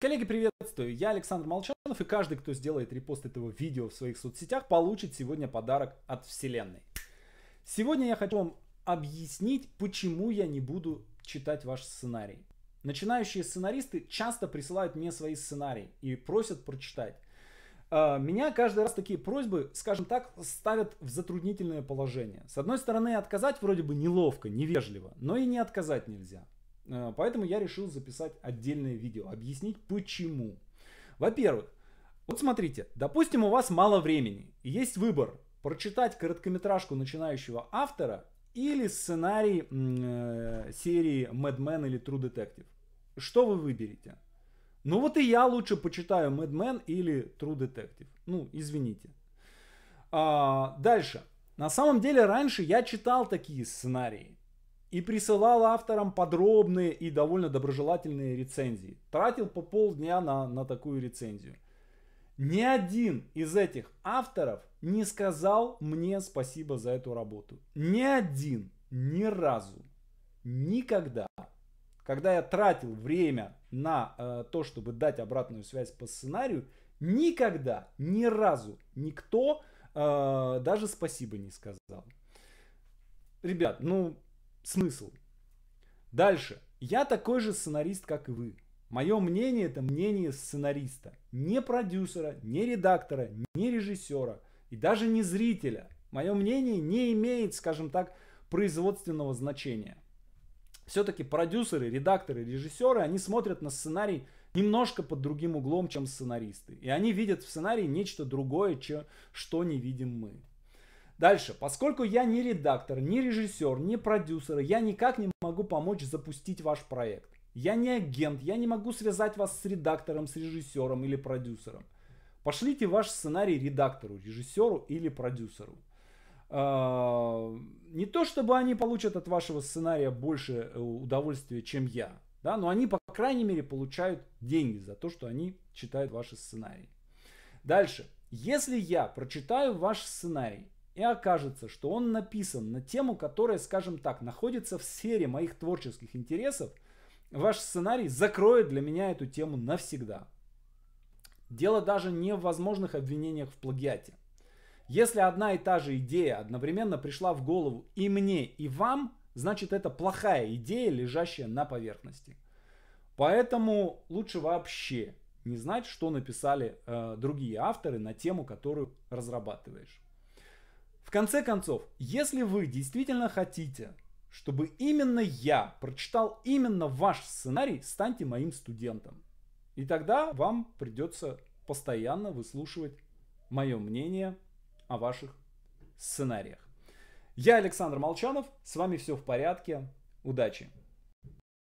Коллеги, приветствую! Я Александр Молчанов, и каждый, кто сделает репост этого видео в своих соцсетях, получит сегодня подарок от Вселенной. Сегодня я хочу вам объяснить, почему я не буду читать ваш сценарий. Начинающие сценаристы часто присылают мне свои сценарии и просят прочитать. А, меня каждый раз такие просьбы, скажем так, ставят в затруднительное положение. С одной стороны, отказать вроде бы неловко, невежливо, но и не отказать нельзя. Э, поэтому я решил записать отдельное видео, объяснить почему. Во-первых, вот смотрите, допустим у вас мало времени, есть выбор прочитать короткометражку начинающего автора или сценарий э, серии Mad Men или True Detective. Что вы выберете? Ну вот и я лучше почитаю Mad Men или True Detective. Ну, извините. А, дальше. На самом деле раньше я читал такие сценарии и присылал авторам подробные и довольно доброжелательные рецензии. Тратил по полдня на, на такую рецензию. Ни один из этих авторов не сказал мне спасибо за эту работу. Ни один, ни разу, никогда. Когда я тратил время на э, то, чтобы дать обратную связь по сценарию, никогда, ни разу никто э, даже спасибо не сказал. Ребят, ну смысл. Дальше. Я такой же сценарист, как и вы. Мое мнение это мнение сценариста, не продюсера, не редактора, не режиссера и даже не зрителя. Мое мнение не имеет, скажем так, производственного значения. Все-таки продюсеры, редакторы, режиссеры, они смотрят на сценарий немножко под другим углом, чем сценаристы. И они видят в сценарии нечто другое, че, что не видим мы. Дальше. Поскольку я не редактор, не режиссер, не продюсер, я никак не могу помочь запустить ваш проект. Я не агент, я не могу связать вас с редактором, с режиссером или продюсером. Пошлите ваш сценарий редактору, режиссеру или продюсеру. А, не то чтобы они получат от вашего сценария больше э, удовольствия, чем я, да, но они, по крайней мере, получают деньги за то, что они читают ваши сценарии. Дальше. Если я прочитаю ваш сценарий и окажется, что он написан на тему, которая, скажем так, находится в сфере моих творческих интересов, ваш сценарий закроет для меня эту тему навсегда. Дело даже не в возможных обвинениях в плагиате. Если одна и та же идея одновременно пришла в голову и мне, и вам, значит это плохая идея, лежащая на поверхности. Поэтому лучше вообще не знать, что написали э, другие авторы на тему, которую разрабатываешь. В конце концов, если вы действительно хотите, чтобы именно я прочитал именно ваш сценарий, станьте моим студентом. И тогда вам придется постоянно выслушивать мое мнение о ваших сценариях. Я Александр Молчанов, с вами все в порядке, удачи!